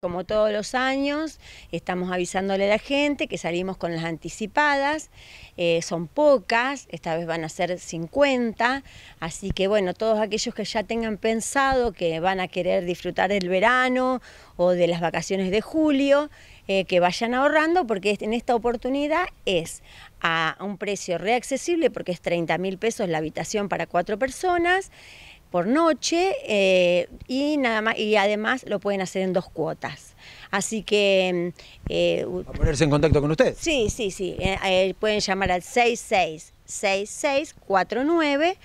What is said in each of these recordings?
Como todos los años, estamos avisándole a la gente que salimos con las anticipadas, eh, son pocas, esta vez van a ser 50, así que bueno, todos aquellos que ya tengan pensado que van a querer disfrutar del verano o de las vacaciones de julio, eh, que vayan ahorrando porque en esta oportunidad es a un precio reaccesible porque es 30 mil pesos la habitación para cuatro personas, por noche eh, y nada más y además lo pueden hacer en dos cuotas. Así que... Mm, eh, ponerse en contacto con usted? Sí, sí, sí. Eh, eh, pueden llamar al 666649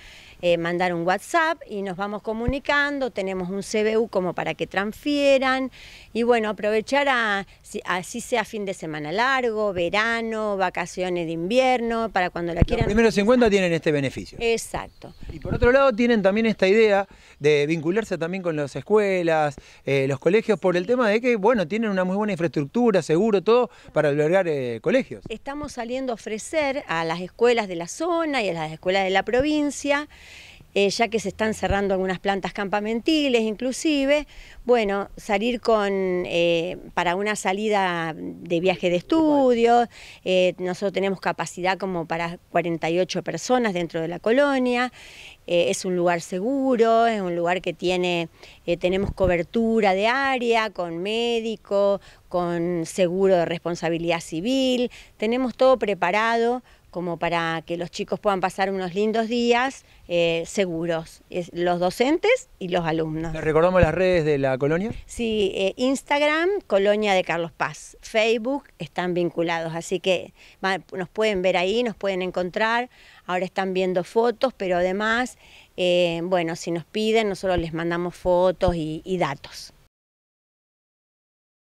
eh, mandar un WhatsApp y nos vamos comunicando, tenemos un CBU como para que transfieran y bueno, aprovechar a, si, así sea fin de semana largo, verano, vacaciones de invierno, para cuando la quieran. Los primeros 50 tienen este beneficio. Exacto. Y por otro lado tienen también esta idea de vincularse también con las escuelas, eh, los colegios, por el tema de que, bueno, tienen una muy buena infraestructura, seguro, todo, para albergar eh, colegios. Estamos saliendo a ofrecer a las escuelas de la zona y a las escuelas de la provincia eh, ya que se están cerrando algunas plantas campamentiles inclusive, bueno, salir con, eh, para una salida de viaje de estudio, eh, nosotros tenemos capacidad como para 48 personas dentro de la colonia, es un lugar seguro, es un lugar que tiene, tenemos cobertura de área, con médico, con seguro de responsabilidad civil, tenemos todo preparado como para que los chicos puedan pasar unos lindos días eh, seguros, los docentes y los alumnos. recordamos las redes de la colonia? Sí, eh, Instagram, Colonia de Carlos Paz, Facebook están vinculados, así que nos pueden ver ahí, nos pueden encontrar, ahora están viendo fotos, pero además, eh, bueno, si nos piden, nosotros les mandamos fotos y datos.